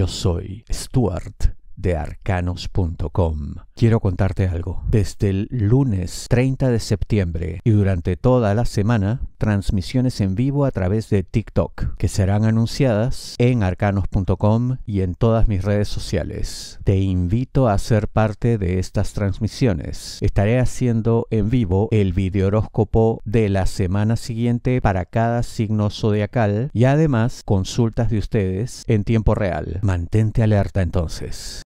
Yo soy Stuart de arcanos.com. Quiero contarte algo. Desde el lunes 30 de septiembre y durante toda la semana, transmisiones en vivo a través de TikTok, que serán anunciadas en arcanos.com y en todas mis redes sociales. Te invito a ser parte de estas transmisiones. Estaré haciendo en vivo el horóscopo de la semana siguiente para cada signo zodiacal y además consultas de ustedes en tiempo real. Mantente alerta entonces.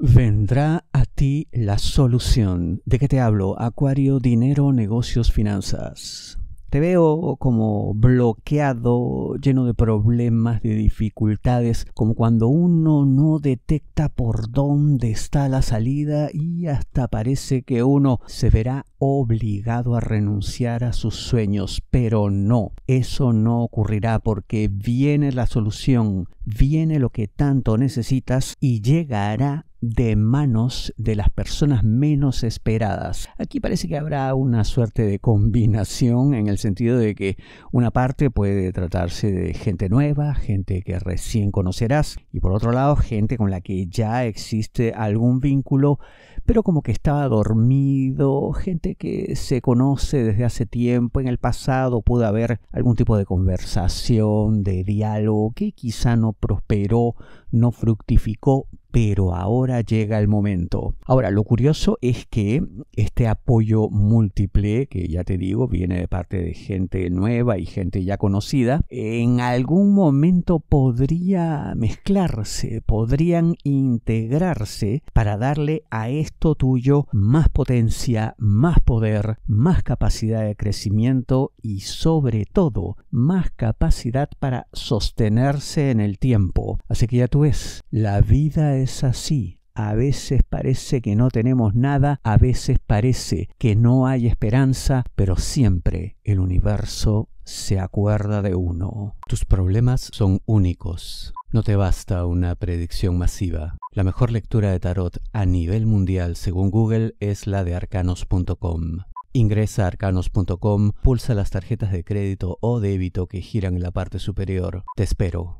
Vendrá a ti la solución. ¿De qué te hablo? Acuario, dinero, negocios, finanzas. Te veo como bloqueado, lleno de problemas, de dificultades, como cuando uno no detecta por dónde está la salida y hasta parece que uno se verá obligado a renunciar a sus sueños, pero no, eso no ocurrirá porque viene la solución, viene lo que tanto necesitas y llegará de manos de las personas menos esperadas. Aquí parece que habrá una suerte de combinación en el sentido de que una parte puede tratarse de gente nueva, gente que recién conocerás, y por otro lado gente con la que ya existe algún vínculo, pero como que estaba dormido, gente que se conoce desde hace tiempo, en el pasado pudo haber algún tipo de conversación, de diálogo que quizá no prosperó, no fructificó, pero ahora llega el momento. Ahora, lo curioso es que este apoyo múltiple, que ya te digo, viene de parte de gente nueva y gente ya conocida, en algún momento podría mezclarse, podrían integrarse para darle a esto tuyo más potencia, más poder, más capacidad de crecimiento y sobre todo más capacidad para sostenerse en el tiempo. Así que ya tú ves, la vida es así. A veces parece que no tenemos nada, a veces parece que no hay esperanza, pero siempre el universo se acuerda de uno. Tus problemas son únicos. No te basta una predicción masiva. La mejor lectura de tarot a nivel mundial según Google es la de arcanos.com. Ingresa a arcanos.com, pulsa las tarjetas de crédito o débito que giran en la parte superior. Te espero.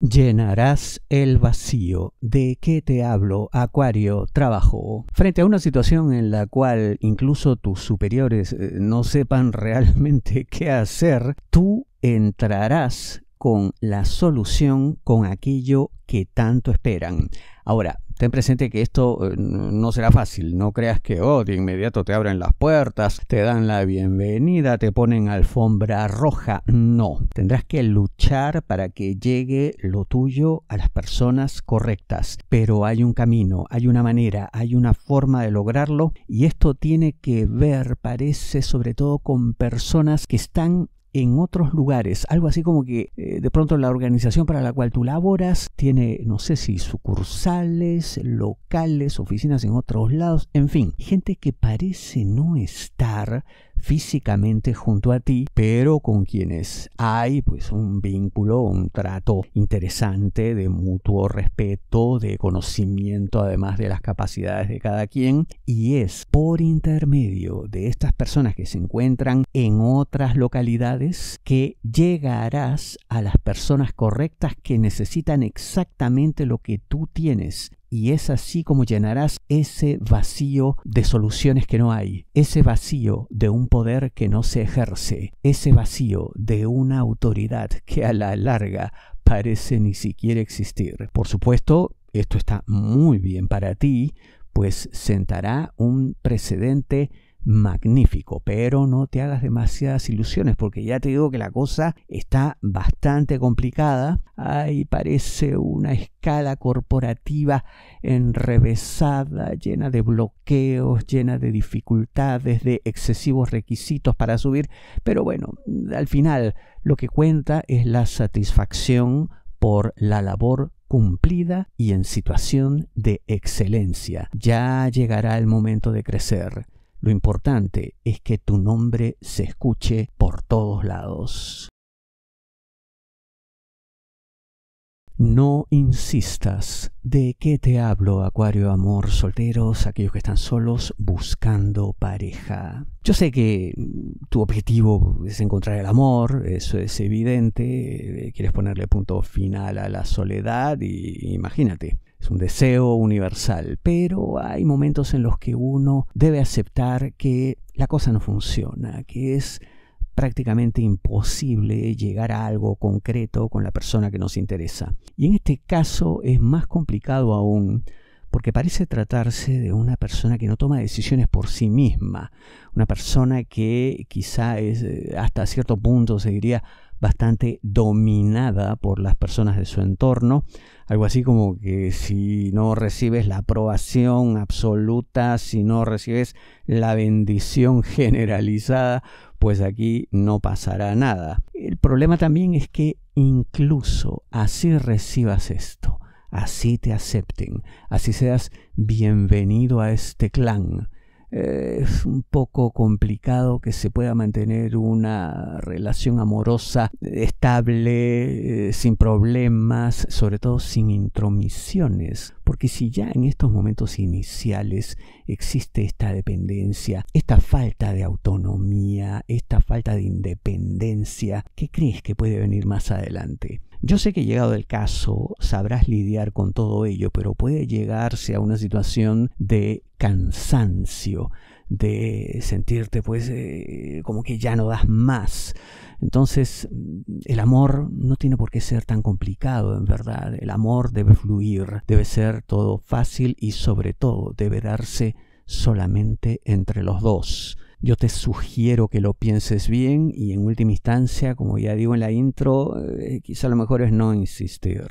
Llenarás el vacío. ¿De qué te hablo, Acuario? Trabajo. Frente a una situación en la cual incluso tus superiores eh, no sepan realmente qué hacer, tú entrarás con la solución, con aquello que tanto esperan. Ahora, ten presente que esto eh, no será fácil, no creas que oh, de inmediato te abren las puertas, te dan la bienvenida, te ponen alfombra roja, no, tendrás que luchar para que llegue lo tuyo a las personas correctas, pero hay un camino, hay una manera, hay una forma de lograrlo y esto tiene que ver, parece, sobre todo con personas que están en otros lugares. Algo así como que eh, de pronto la organización para la cual tú laboras tiene, no sé si sucursales, locales, oficinas en otros lados, en fin, gente que parece no estar, físicamente junto a ti, pero con quienes hay pues un vínculo, un trato interesante de mutuo respeto, de conocimiento además de las capacidades de cada quien y es por intermedio de estas personas que se encuentran en otras localidades que llegarás a las personas correctas que necesitan exactamente lo que tú tienes y es así como llenarás ese vacío de soluciones que no hay, ese vacío de un poder que no se ejerce, ese vacío de una autoridad que a la larga parece ni siquiera existir. Por supuesto, esto está muy bien para ti, pues sentará un precedente magnífico, pero no te hagas demasiadas ilusiones porque ya te digo que la cosa está bastante complicada. Ahí parece una escala corporativa enrevesada, llena de bloqueos, llena de dificultades, de excesivos requisitos para subir, pero bueno, al final lo que cuenta es la satisfacción por la labor cumplida y en situación de excelencia. Ya llegará el momento de crecer. Lo importante es que tu nombre se escuche por todos lados. No insistas. ¿De qué te hablo, Acuario Amor? Solteros, aquellos que están solos buscando pareja. Yo sé que tu objetivo es encontrar el amor, eso es evidente. Eh, quieres ponerle punto final a la soledad y imagínate un deseo universal, pero hay momentos en los que uno debe aceptar que la cosa no funciona, que es prácticamente imposible llegar a algo concreto con la persona que nos interesa. Y en este caso es más complicado aún porque parece tratarse de una persona que no toma decisiones por sí misma, una persona que quizá es eh, hasta cierto punto se diría bastante dominada por las personas de su entorno, algo así como que si no recibes la aprobación absoluta, si no recibes la bendición generalizada, pues aquí no pasará nada. El problema también es que incluso así recibas esto, así te acepten, así seas bienvenido a este clan, eh, es un poco complicado que se pueda mantener una relación amorosa estable, eh, sin problemas, sobre todo sin intromisiones. Porque si ya en estos momentos iniciales existe esta dependencia, esta falta de autonomía, esta falta de independencia, ¿qué crees que puede venir más adelante? Yo sé que llegado el caso sabrás lidiar con todo ello, pero puede llegarse a una situación de cansancio, de sentirte pues eh, como que ya no das más. Entonces el amor no tiene por qué ser tan complicado, en verdad. El amor debe fluir, debe ser todo fácil y sobre todo debe darse solamente entre los dos. Yo te sugiero que lo pienses bien y en última instancia, como ya digo en la intro, eh, quizá lo mejor es no insistir.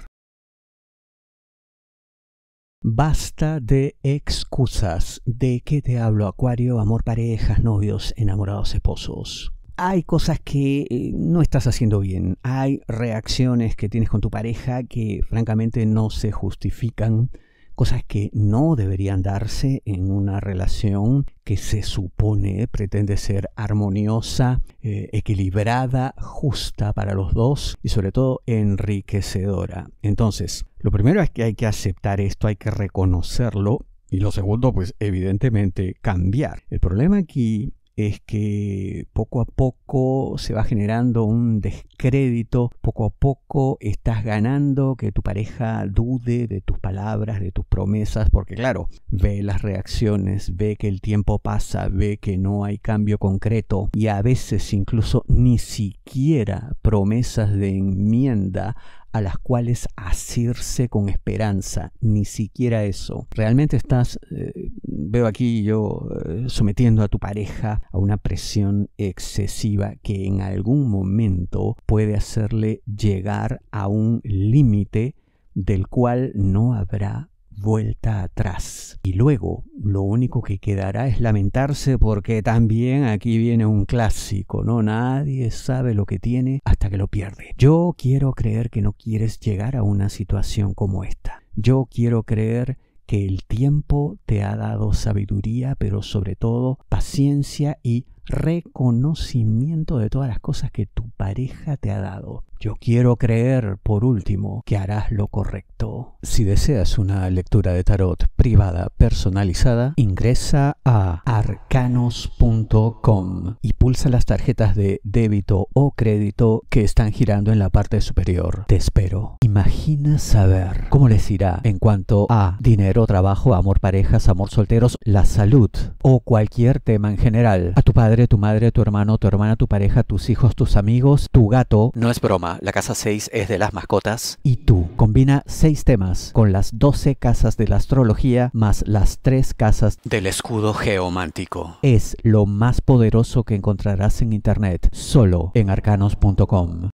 Basta de excusas. ¿De qué te hablo, Acuario? Amor, parejas, novios, enamorados, esposos hay cosas que eh, no estás haciendo bien, hay reacciones que tienes con tu pareja que francamente no se justifican, cosas que no deberían darse en una relación que se supone pretende ser armoniosa, eh, equilibrada, justa para los dos y sobre todo enriquecedora. Entonces, lo primero es que hay que aceptar esto, hay que reconocerlo y lo segundo, pues evidentemente cambiar. El problema aquí es que poco a poco se va generando un descrédito, poco a poco estás ganando que tu pareja dude de tus palabras, de tus promesas, porque claro, ve las reacciones, ve que el tiempo pasa, ve que no hay cambio concreto y a veces incluso ni siquiera promesas de enmienda a las cuales asirse con esperanza, ni siquiera eso. Realmente estás, eh, veo aquí yo, eh, sometiendo a tu pareja a una presión excesiva que en algún momento puede hacerle llegar a un límite del cual no habrá vuelta atrás. Y luego lo único que quedará es lamentarse porque también aquí viene un clásico, ¿no? Nadie sabe lo que tiene hasta que lo pierde. Yo quiero creer que no quieres llegar a una situación como esta. Yo quiero creer que el tiempo te ha dado sabiduría, pero sobre todo paciencia y reconocimiento de todas las cosas que tu pareja te ha dado. Yo quiero creer, por último, que harás lo correcto. Si deseas una lectura de tarot privada personalizada, ingresa a arcanos.com y pulsa las tarjetas de débito o crédito que están girando en la parte superior. Te espero. Imagina saber cómo les irá en cuanto a dinero, trabajo, amor, parejas, amor, solteros, la salud o cualquier tema en general. A tu padre, tu madre, tu hermano, tu hermana, tu pareja, tus hijos, tus amigos, tu gato. No es broma. La casa 6 es de las mascotas. Y tú combina 6 temas con las 12 casas de la astrología más las 3 casas del escudo geomántico. Es lo más poderoso que encontrarás en internet, solo en arcanos.com.